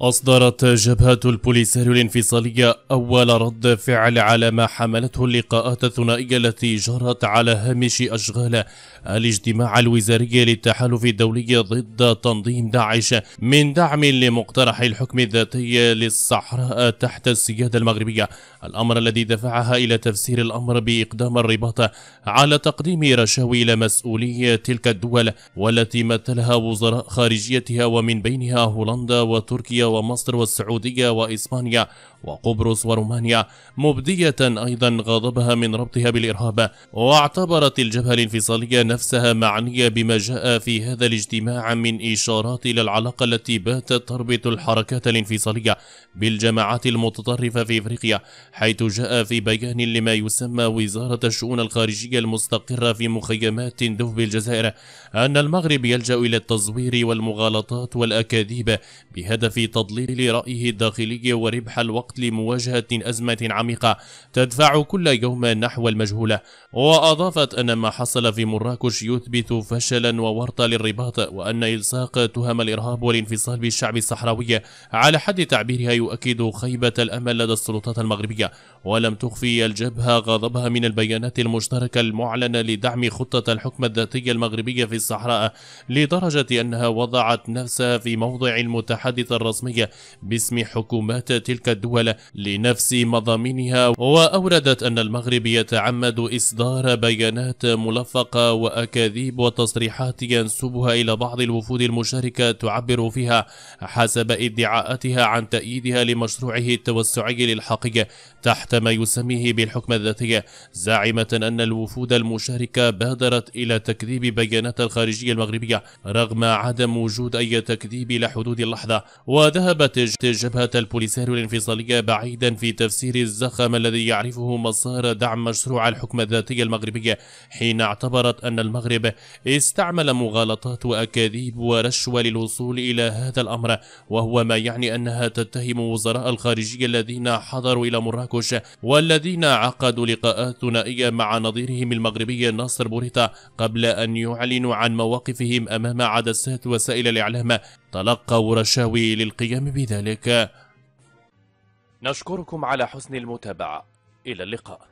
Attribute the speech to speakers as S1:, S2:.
S1: أصدرت جبهة البوليساريو الانفصالية أول رد فعل على ما حملته اللقاءات الثنائية التي جرت على هامش أشغال الاجتماع الوزاري للتحالف الدولي ضد تنظيم داعش من دعم لمقترح الحكم الذاتي للصحراء تحت السيادة المغربية الأمر الذي دفعها إلى تفسير الأمر بإقدام الرباط على تقديم رشاوي إلى مسؤولية تلك الدول والتي مثلها وزراء خارجيتها ومن بينها هولندا وتركيا ومصر والسعودية وإسبانيا وقبرص ورومانيا مبدية أيضا غضبها من ربطها بالإرهاب واعتبرت الجبهة الانفصالية نفسها معنية بما جاء في هذا الاجتماع من إشارات إلى العلاقة التي باتت تربط الحركات الانفصالية بالجماعات المتطرفة في إفريقيا حيث جاء في بيان لما يسمى وزارة الشؤون الخارجية المستقرة في مخيمات دوف بالجزائر أن المغرب يلجأ إلى التزوير والمغالطات والأكاذيب بهدف لتضليل رأيه الداخلي وربح الوقت لمواجهة أزمة عميقة تدفع كل يوم نحو المجهولة وأضافت أن ما حصل في مراكش يثبت فشلا وورطة للرباط وأن إلصاق تهم الإرهاب والانفصال بالشعب الصحراوي على حد تعبيرها يؤكد خيبة الأمل لدى السلطات المغربية ولم تخفي الجبهة غضبها من البيانات المشتركة المعلنة لدعم خطة الحكم الذاتي المغربية في الصحراء لدرجة أنها وضعت نفسها في موضع المتحدث الرسمي الرسمية باسم حكومات تلك الدول لنفس مضامينها وأوردت أن المغرب يتعمد إصدار بيانات ملفقة وأكاذيب وتصريحات ينسبها إلى بعض الوفود المشاركة تعبر فيها حسب ادعاءاتها عن تأييدها لمشروعه التوسعي للحقيقة تحت ما يسميه بالحكم الذاتية زاعمة أن الوفود المشاركة بادرت إلى تكذيب بيانات الخارجية المغربية رغم عدم وجود أي تكذيب إلى حدود اللحظة ودعا وذهبت جبهة البوليساريو الانفصالية بعيدا في تفسير الزخم الذي يعرفه مسار دعم مشروع الحكم الذاتي المغربي حين اعتبرت أن المغرب استعمل مغالطات وأكاذيب ورشوة للوصول إلى هذا الأمر وهو ما يعني أنها تتهم وزراء الخارجية الذين حضروا إلى مراكش والذين عقدوا لقاءات ثنائية مع نظيرهم المغربي ناصر بوريطة قبل أن يعلنوا عن مواقفهم أمام عدسات وسائل الإعلام تلقوا رشاوي للقيام القيام بذلك نشكركم على حسن المتابعة إلى اللقاء